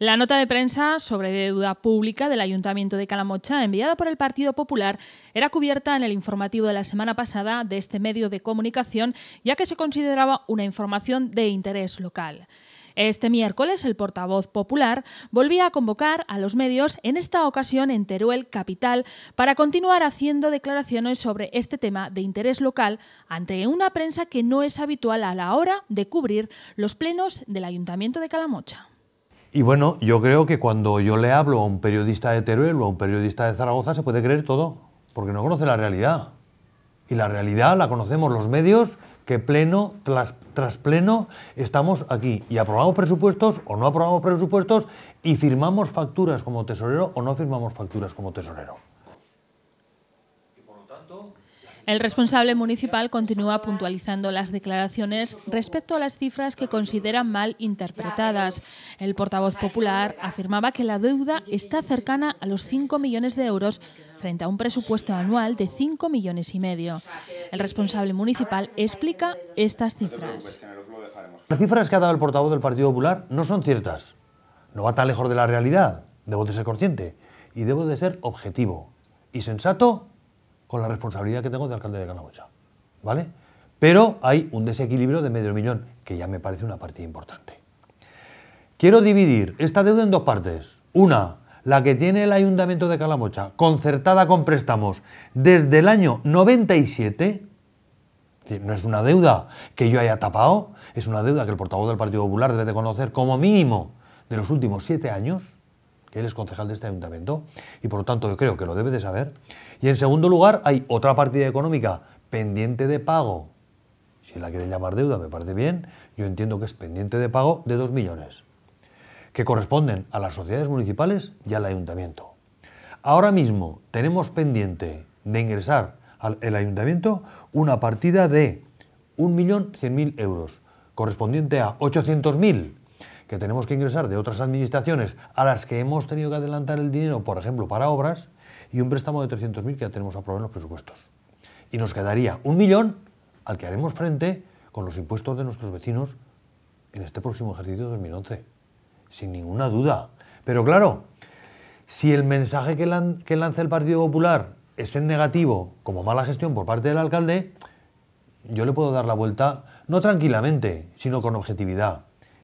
La nota de prensa sobre deuda pública del Ayuntamiento de Calamocha, enviada por el Partido Popular, era cubierta en el informativo de la semana pasada de este medio de comunicación, ya que se consideraba una información de interés local. Este miércoles, el portavoz popular volvía a convocar a los medios, en esta ocasión en Teruel Capital, para continuar haciendo declaraciones sobre este tema de interés local ante una prensa que no es habitual a la hora de cubrir los plenos del Ayuntamiento de Calamocha. Y bueno, yo creo que cuando yo le hablo a un periodista de Teruel o a un periodista de Zaragoza se puede creer todo, porque no conoce la realidad. Y la realidad la conocemos los medios que pleno tras, pleno estamos aquí y aprobamos presupuestos o no aprobamos presupuestos y firmamos facturas como tesorero o no firmamos facturas como tesorero. Y por lo tanto, el responsable municipal continúa puntualizando las declaraciones respecto a las cifras que considera mal interpretadas. El portavoz popular afirmaba que la deuda está cercana a los 5 millones de euros frente a un presupuesto anual de 5 millones y medio. El responsable municipal explica estas cifras. Las cifras que ha dado el portavoz del Partido Popular no son ciertas. No va tan lejos de la realidad. Debo de ser consciente y debo de ser objetivo y sensato con la responsabilidad que tengo de alcalde de Calamocha. ¿Vale? Pero hay un desequilibrio de medio millón, que ya me parece una partida importante. Quiero dividir esta deuda en dos partes. Una, la que tiene el Ayuntamiento de Calamocha, concertada con préstamos desde el año 97, no es una deuda que yo haya tapado, es una deuda que el portavoz del Partido Popular debe de conocer como mínimo de los últimos siete años, que él es concejal de este ayuntamiento y por lo tanto yo creo que lo debe de saber. Y en segundo lugar hay otra partida económica pendiente de pago. Si la quieren llamar deuda, me parece bien. Yo entiendo que es pendiente de pago de 2 millones, que corresponden a las sociedades municipales y al ayuntamiento. Ahora mismo tenemos pendiente de ingresar al ayuntamiento una partida de 1.100.000 euros, correspondiente a 800.000 que tenemos que ingresar de otras administraciones a las que hemos tenido que adelantar el dinero, por ejemplo, para obras, y un préstamo de 300.000 que ya tenemos aprobado en los presupuestos. Y nos quedaría un millón al que haremos frente con los impuestos de nuestros vecinos en este próximo ejercicio 2011. Sin ninguna duda. Pero claro, si el mensaje que, que lanza el Partido Popular es en negativo, como mala gestión por parte del alcalde, yo le puedo dar la vuelta, no tranquilamente, sino con objetividad.